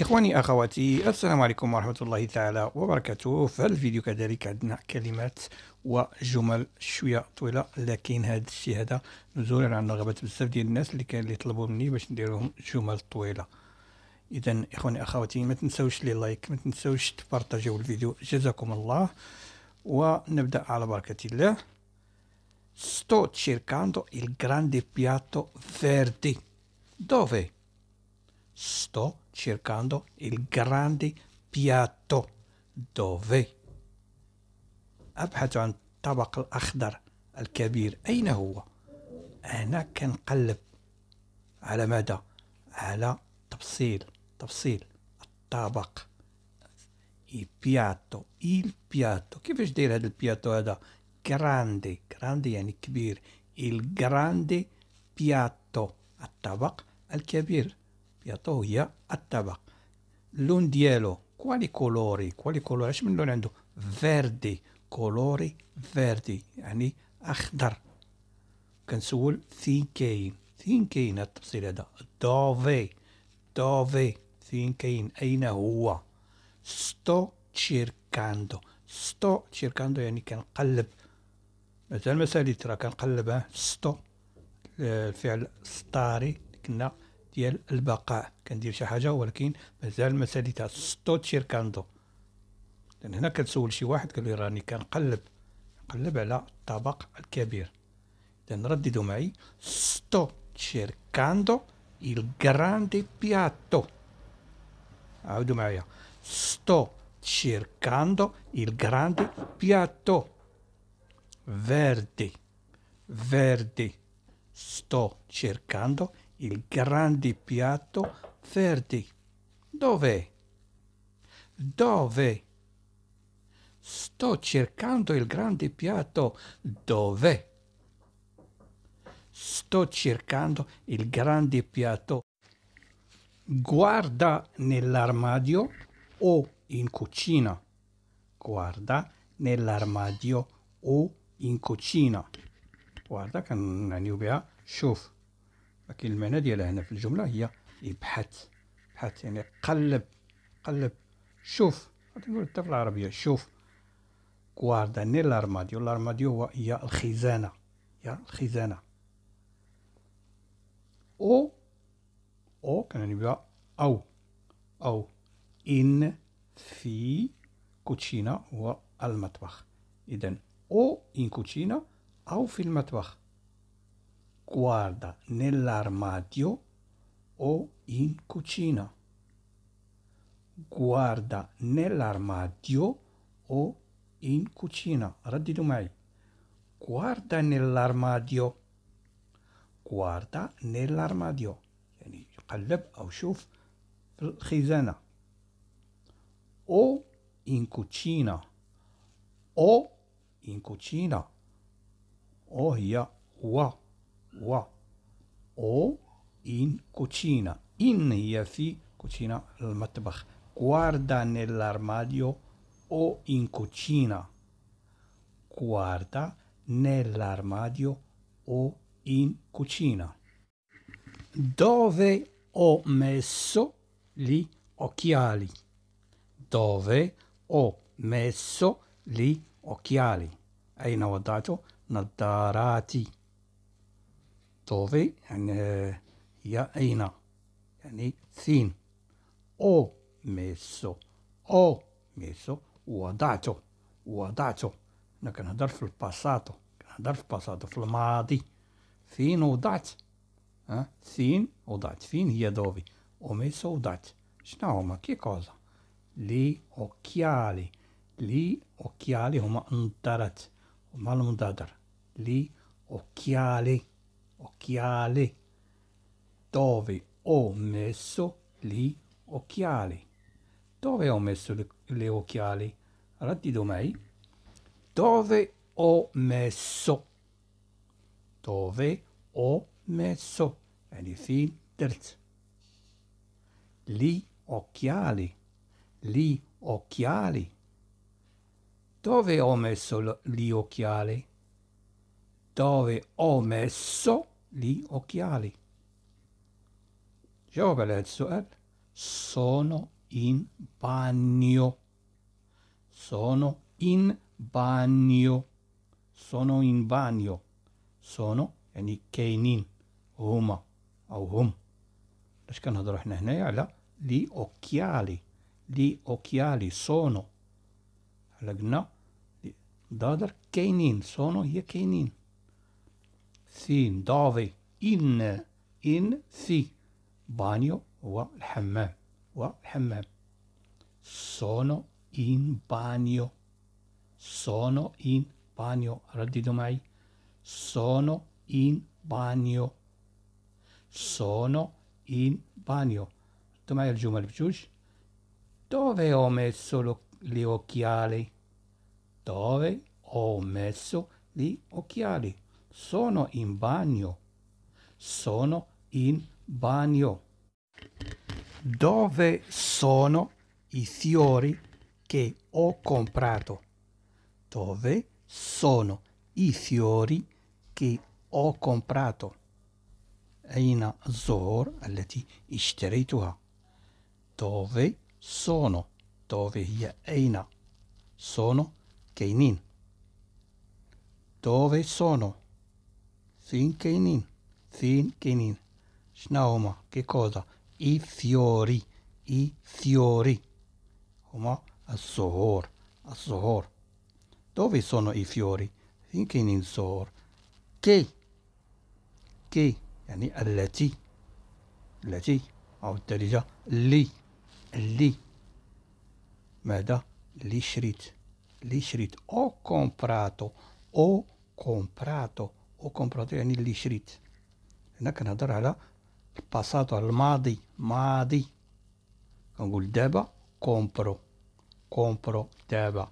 إخواني أخواتي السلام عليكم ورحمة الله تعالى وبركاته في الفيديو كذلك عندنا كلمات وجمل شوية طويلة لكن هذا الشيء هذا نزول عن رغبة بزاف ديال الناس اللي كان اللي طلبوا مني باش نديرهم جمل طويلة إذا إخواني أخواتي ما تنسوش لي لايك ما تنسوش تبارطاجيو الفيديو جزاكم الله ونبدأ على بركة الله Sto cercando il grande piatto verde. Dove? Sto cercando il grande piatto dove أبحث عن الطبق الأخضر الكبير أين هو؟ أنا كنقلب على ماذا؟ على تفصيل تفصيل الطبق il بياتو il piatto كيفاش داير هذا البياتو هذا grande grande يعني كبير il grande piatto الطبق الكبير يعطوه هي الطبق اللون ديالو كوالي كولوري كوالي كولوري اش من لون عنده فيردي كولوري فيردي يعني اخضر كنسول ثين كاين ثين كاين التفصيل هذا دوفي دوفي ثين كاين اين هو ستو تشيركاندو ستو تشيركاندو يعني كنقلب مثلا ساليت راه كنقلب ستو الفعل ستاري كنا ديال البقاء كندير شي حاجه ولكن مازال المساله تاع ستوت شيركاندو لان هنا كتسول شي واحد قال لي راني كنقلب نقلب على الطبق الكبير اذا رددوا معي ستو cercando il grande piatto عاودوا معايا ستو cercando il grande piatto verde verde sto cercando il grande piatto verde. Dov'è? Dove? Sto cercando il grande piatto. Dove? Sto cercando il grande piatto. Guarda nell'armadio o in cucina. Guarda nell'armadio o in cucina. Guarda che non è nubia. شوف لكن المعنى ديالها هنا في الجمله هي ابحث ابحث يعني قلب قلب شوف غتقول حتى في العربيه شوف كوارداني لارماديو لارماديو هو هي الخزانه هي الخزانه او او يعني او او ان في كوتشينا هو المطبخ اذا او ان كوتشينا او في المطبخ guarda nell'armadio o in cucina. Guarda nell'armadio o in cucina. Raddito mai. Guarda nell'armadio. guarda nell'armadio يعني قلب أو شوف في o in cucina o in cucina o هي هو wa o in cucina in yafi cucina al matbakh guarda nell'armadio o in cucina guarda nell'armadio o in cucina dove ho messo gli occhiali dove ho messo gli occhiali اين وضعت نظاراتي توفي يعني هي أين يعني ثين أو ميسو أو ميسو وضعته وضعته أنا كنهضر في الباساتو كنهضر في الباساتو في الماضي فين وضعت ها فين وضعت فين هي دوفي أو ميسو وضعت شنو هما كي كوزا لي أوكيالي لي أوكيالي هما نظارات هما المنظار لي أوكيالي occhiale dove ho messo gli occhiali dove ho messo le, le occhiali allora ti do dove ho messo dove ho messo anything terzo gli occhiali gli occhiali dove ho messo gli occhiali dove ho messo gli occhiali. جاوب على هذا السؤال sono in bagno sono in bagno sono in bagno sono يعني كاينين هما او هم باش كنهضروا حنا هنايا على لي اوكيالي لي اوكيالي سونو على قلنا دادر كاينين سونو هي كاينين سين dove, in, in, سي bagno والحمام والحمام sono in bagno sono in bagno رددوا معي sono in bagno sono in bagno رددوا معي الجمل بجوج dove ho messo gli occhiali dove ho messo gli occhiali sono in bagno, sono in bagno. Dove sono i fiori che ho comprato? Dove sono i fiori che ho comprato? أين الزهور التي اشتريتها؟ dove sono dove هي أين sono كاينين dove sono Zinchenin, zinchenin. Shnaoma, che cosa? I fiori, i fiori. Oma, assohor, assohor. Dove sono i fiori? in sohor. Che, che, yani allati, allati, أو الدارجة لي لي ماذا لي شريت لي شريت أو كومبراتو أو كومبراتو او كومبراتور يعني اللي شريت هنا كنهضر على الباسات على الماضي ماضي كنقول دابا كومبرو كومبرو دابا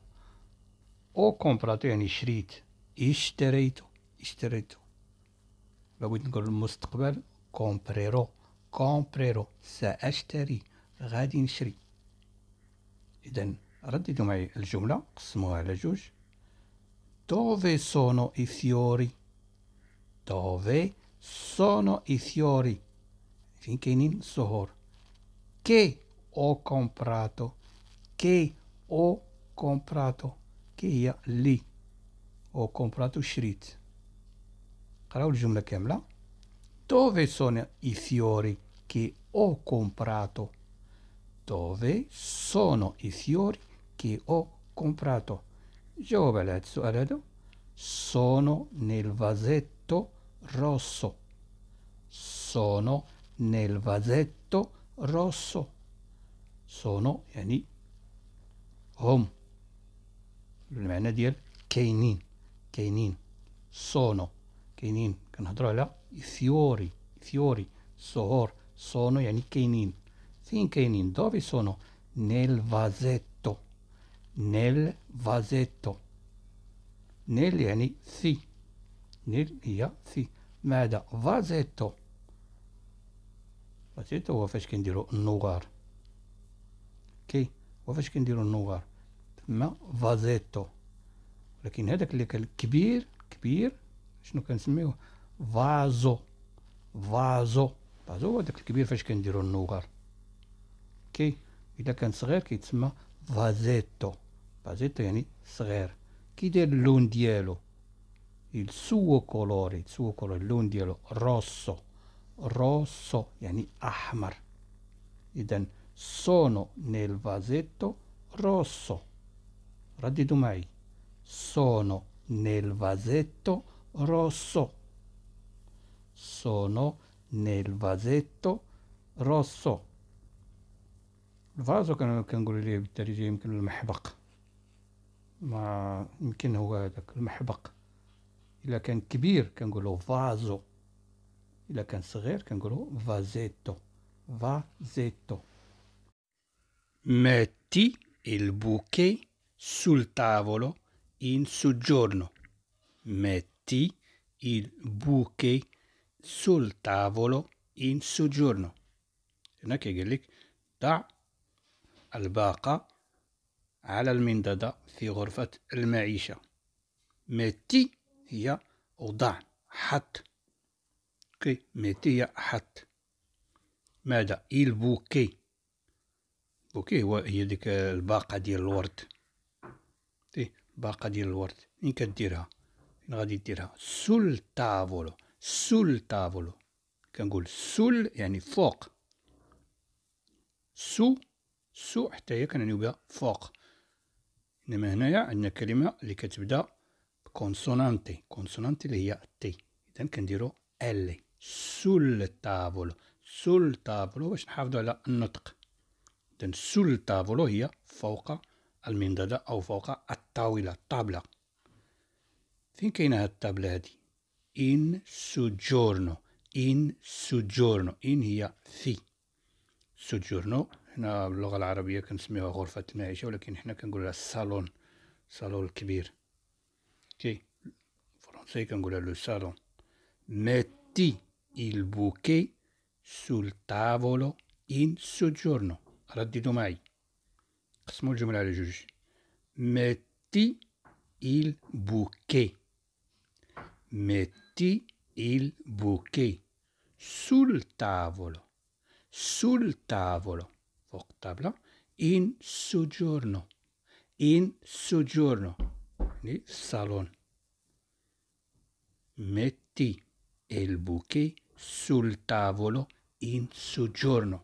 او كومبراتور يعني شريت اشتريتو اشتريتو بغيت نقول المستقبل كومبريرو كومبريرو سأشتري غادي نشري إذا رددوا معي الجملة قسموها على جوج دوفي سونو اي فيوري dove sono i fiori, finché in sohor, che ho comprato, che ho comprato, che هي lì ho comprato شريت قراو الجملة كاملة dove sono i fiori che ho comprato dove sono i fiori che ho comprato جاوب على هذا السؤال sono nel vasetto rosso. Sono nel vasetto rosso. Sono, yani Rimane a dire كاينين كاينين sono كاينين كنهضروا i fiori i fiori soor, sono يعني كاينين فين كاينين dove sono nel vasetto nel vasetto nel يعني في nel jazzi mada vazetto فازيتو فازيتو هو فاش كنديرو nugar كي فاش كنديرو النوغار تما فازيتو ولكن هذاك اللي كان كبير كبير شنو كنسميوه فازو فازو فازو هو داك الكبير فاش كنديروا النوغار كي الا كان صغير كيتسمى فازيتو فازيتو يعني صغير كي داير اللون ديالو il suo colore, il suo colore, l'undialo, rosso, rosso, yani ahmar. Idan sono nel vasetto rosso. Radditu mai. Sono nel vasetto rosso. Sono nel vasetto rosso. Il vaso الفازو كنقول ليه بالترجمة يمكن المحبق ما يمكن هو هذاك المحبق إلا كان كبير كنقولو فازو إلا كان صغير كنقولو فازيتو فازيتو Metti il bouquet sul tavolo in soggiorno. Metti il bouquet sul tavolo in soggiorno. هنا كيقول لك ضع الباقة على المنضدة في غرفة المعيشة. Metti هي وضع حط كي ميتي حط ماذا إل بوكي بوكي هو هي ديك الباقة ديال الورد تي إيه، الباقة ديال الورد فين كديرها فين غادي ديرها سول تافولو سول تافولو كنقول سول يعني فوق سو سو حتى هي كنعنيو بها فوق انما هنايا عندنا كلمه اللي كتبدا كونسونانتي كونسونانتي اللي هي تي إذن كنديرو ال سول تافولو سول تافولو باش نحافظو على النطق إذن سول تافولو هي فوق المنضدة او فوق الطاولة الطابلة فين كاينه هاد الطابلة هادي in soggiorno in soggiorno in هي في soggiorno هنا باللغه العربيه كنسميوها غرفه المعيشه ولكن حنا كنقولها الصالون الصالون الكبير Sì, in francese con quello salon. Metti il bouquet sul tavolo in soggiorno. Raddito mai. قسموا الجملة على metti il bouquet metti il bouquet sul tavolo sul tavolo فوق in soggiorno in soggiorno les متي Metti il bouquet sul tavolo in soggiorno.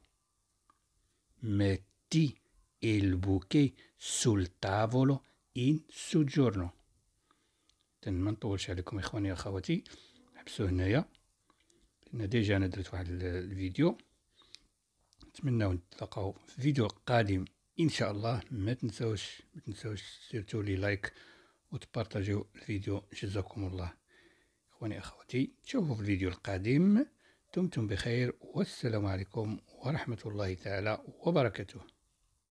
Metti il bouquet sul tavolo in soggiorno. ما نطولش عليكم اخواني اخواتي حبسوا هنايا لان ديجا انا درت واحد الفيديو نتمناو نتلاقاو في فيديو قادم ان شاء الله ما تنساوش ما تنساوش سيرتو لي لايك وتبارطاجيو الفيديو جزاكم الله اخواني اخواتي تشوفوا في الفيديو القادم دمتم بخير والسلام عليكم ورحمه الله تعالى وبركاته